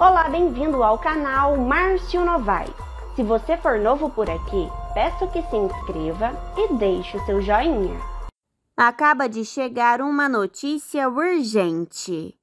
Olá, bem-vindo ao canal Márcio Novaes. Se você for novo por aqui, peço que se inscreva e deixe o seu joinha. Acaba de chegar uma notícia urgente.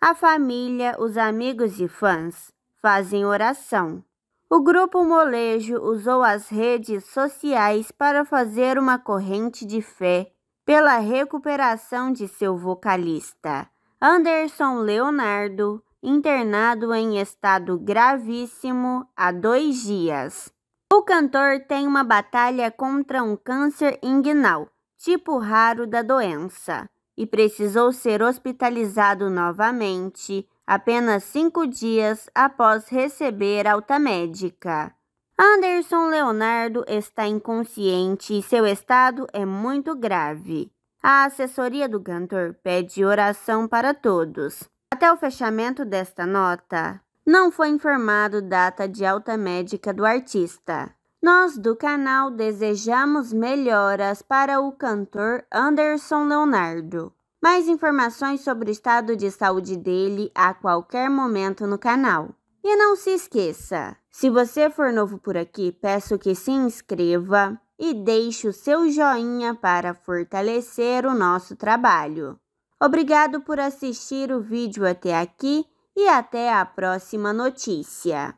A família, os amigos e fãs fazem oração. O grupo Molejo usou as redes sociais para fazer uma corrente de fé pela recuperação de seu vocalista, Anderson Leonardo, internado em estado gravíssimo há dois dias. O cantor tem uma batalha contra um câncer inguinal, tipo raro da doença, e precisou ser hospitalizado novamente apenas cinco dias após receber alta médica. Anderson Leonardo está inconsciente e seu estado é muito grave. A assessoria do cantor pede oração para todos. Até o fechamento desta nota, não foi informado data de alta médica do artista. Nós do canal desejamos melhoras para o cantor Anderson Leonardo. Mais informações sobre o estado de saúde dele a qualquer momento no canal. E não se esqueça, se você for novo por aqui, peço que se inscreva e deixe o seu joinha para fortalecer o nosso trabalho. Obrigado por assistir o vídeo até aqui e até a próxima notícia.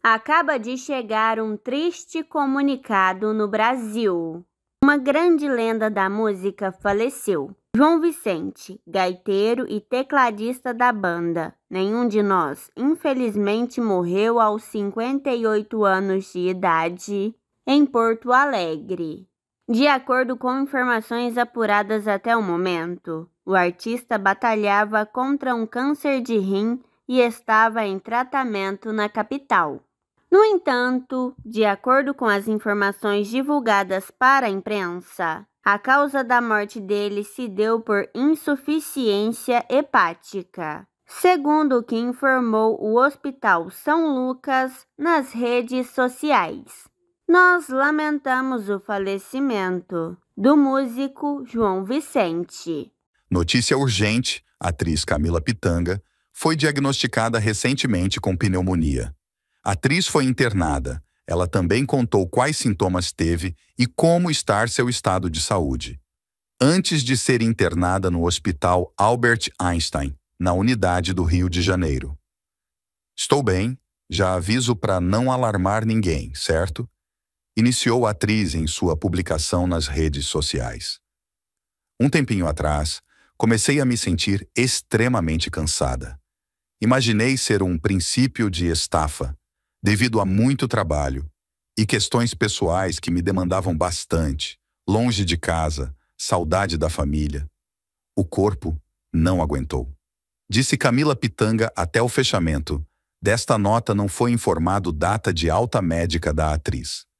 Acaba de chegar um triste comunicado no Brasil. Uma grande lenda da música faleceu. João Vicente, gaiteiro e tecladista da banda Nenhum de Nós, infelizmente morreu aos 58 anos de idade em Porto Alegre. De acordo com informações apuradas até o momento, o artista batalhava contra um câncer de rim e estava em tratamento na capital. No entanto, de acordo com as informações divulgadas para a imprensa, a causa da morte dele se deu por insuficiência hepática, segundo o que informou o Hospital São Lucas nas redes sociais. Nós lamentamos o falecimento do músico João Vicente. Notícia urgente: a atriz Camila Pitanga foi diagnosticada recentemente com pneumonia. A atriz foi internada. Ela também contou quais sintomas teve e como está seu estado de saúde. Antes de ser internada no Hospital Albert Einstein, na unidade do Rio de Janeiro. Estou bem, já aviso para não alarmar ninguém, certo? iniciou a atriz em sua publicação nas redes sociais. Um tempinho atrás, comecei a me sentir extremamente cansada. Imaginei ser um princípio de estafa, devido a muito trabalho e questões pessoais que me demandavam bastante, longe de casa, saudade da família. O corpo não aguentou. Disse Camila Pitanga até o fechamento. Desta nota não foi informado data de alta médica da atriz.